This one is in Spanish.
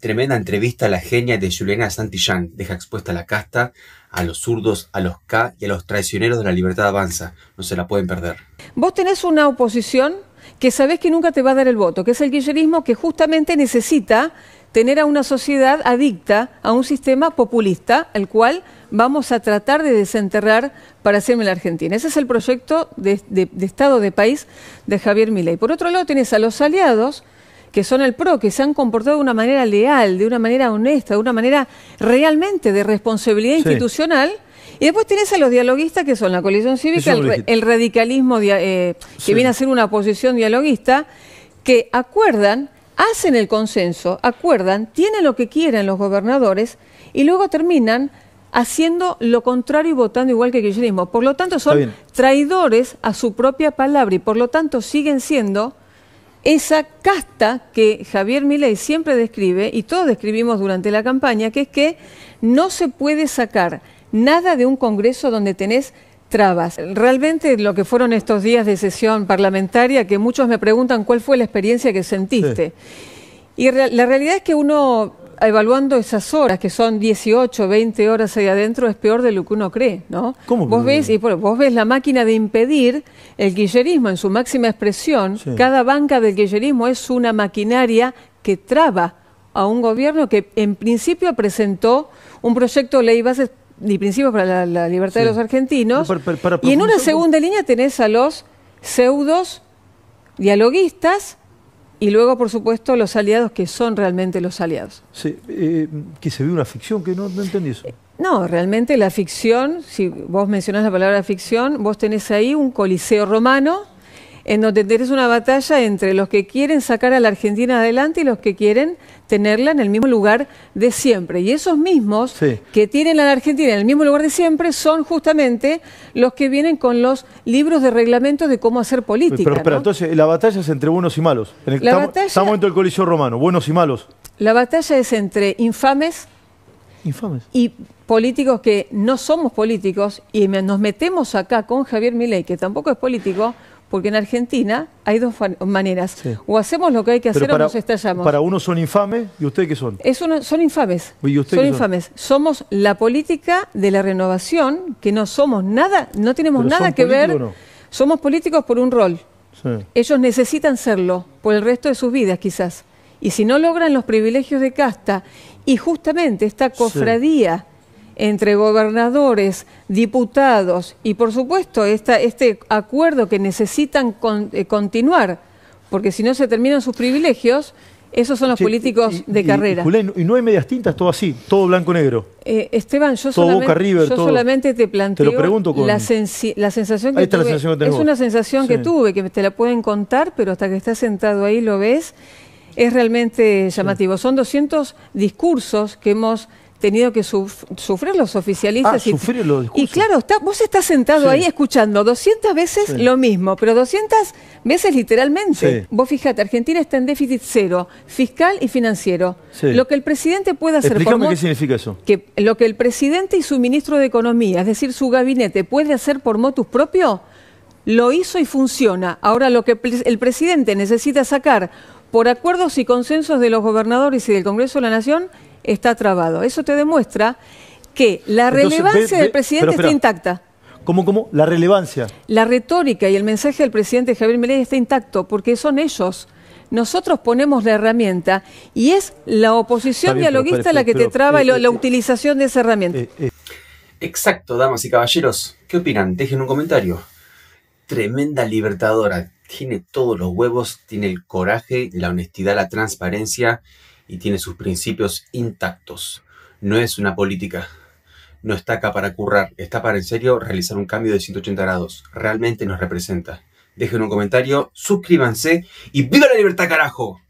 Tremenda entrevista a la genia de Juliana Santillán. Deja expuesta la casta a los zurdos, a los K y a los traicioneros de la libertad avanza. No se la pueden perder. Vos tenés una oposición que sabés que nunca te va a dar el voto, que es el guillerismo que justamente necesita tener a una sociedad adicta a un sistema populista, al cual vamos a tratar de desenterrar para hacerme la Argentina. Ese es el proyecto de, Estado de País de Javier Milei. Por otro lado, tenés a los aliados que son el PRO, que se han comportado de una manera leal, de una manera honesta, de una manera realmente de responsabilidad institucional. Y después tienes a los dialoguistas que son la coalición cívica, el, radicalismo eh, que viene a ser una oposición dialoguista, que acuerdan, hacen el consenso, acuerdan, tienen lo que quieren los gobernadores y luego terminan haciendo lo contrario y votando igual que el kirchnerismo. Por lo tanto, son traidores a su propia palabra y por lo tanto siguen siendo esa casta que Javier Milei siempre describe y todos describimos durante la campaña, que es que no se puede sacar nada de un Congreso donde tenés trabas. Realmente lo que fueron estos días de sesión parlamentaria, que muchos me preguntan cuál fue la experiencia que sentiste. Y la realidad es que uno evaluando esas horas, que son 18, 20 horas ahí adentro, es peor de lo que uno cree, ¿no? ¿Cómo vos ves, y vos ves la máquina de impedir el guillerismo en su máxima expresión. Cada banca del guillerismo es una maquinaria que traba a un gobierno que en principio presentó un proyecto de ley bases y principios para la, libertad de los argentinos. y en una segunda línea tenés a los pseudos dialoguistas y luego, por supuesto, los aliados que son realmente los aliados. Sí, eh, que se ve una ficción, que no, no entendí eso. Eh, no, realmente la ficción, si vos mencionás la palabra ficción, vos tenés ahí un coliseo romano en donde es una batalla entre los que quieren sacar a la Argentina adelante y los que quieren tenerla en el mismo lugar de siempre. Y esos mismos que tienen a la Argentina en el mismo lugar de siempre son justamente los que vienen con los libros de reglamentos de cómo hacer política. Pero entonces la batalla es entre buenos y malos. En el, la estamos, dentro Coliseo Romano, buenos y malos. La batalla es entre infames, infames. y políticos que no somos políticos y nos metemos acá con Javier Milei, que tampoco es político porque en Argentina hay dos maneras. O hacemos lo que hay que hacer o nos estallamos. Para uno son infames y ustedes qué son. son infames. son infames. Somos la política de la renovación, que no somos nada, no tenemos nada que ver. Somos políticos por un rol. Ellos necesitan serlo por el resto de sus vidas, quizás. Y si no logran los privilegios de casta y justamente esta cofradía entre gobernadores, diputados y por supuesto esta, este acuerdo que necesitan eh, continuar, porque si no se terminan sus privilegios, esos son los políticos de carrera. Y, no hay medias tintas, todo así, todo blanco-negro. Eh, Esteban, yo, solamente, te planteo la, sensación que, tuve, que Es una sensación que tuve, que te la pueden contar, pero hasta que estás sentado ahí lo ves. Es realmente llamativo. Son 200 discursos que hemos tenido que sufrir los oficialistas. Ah, y, claro, vos estás sentado ahí escuchando 200 veces lo mismo, pero 200 veces literalmente. Vos fijate, Argentina está en déficit cero, fiscal y financiero. Lo que el presidente puede hacer... por qué significa eso. Que lo que el presidente y su ministro de Economía, es decir, su gabinete, puede hacer por motus propio, lo hizo y funciona. Ahora lo que el presidente necesita sacar por acuerdos y consensos de los gobernadores y del Congreso de la Nación está trabado. Eso te demuestra que la relevancia del presidente está intacta. ¿Cómo, cómo? La relevancia. La retórica y el mensaje del presidente Javier Milei está intacto porque son ellos. Nosotros ponemos la herramienta y es la oposición dialoguista la que te traba eh, eh, la, eh, utilización de esa herramienta. Exacto, damas y caballeros. ¿Qué opinan? Dejen un comentario. Tremenda libertadora tiene todos los huevos, tiene el coraje, la honestidad, la transparencia y tiene sus principios intactos. No es una política, no está acá para currar, está para en serio realizar un cambio de 180 grados. Realmente nos representa. Dejen un comentario, suscríbanse y viva la libertad, carajo.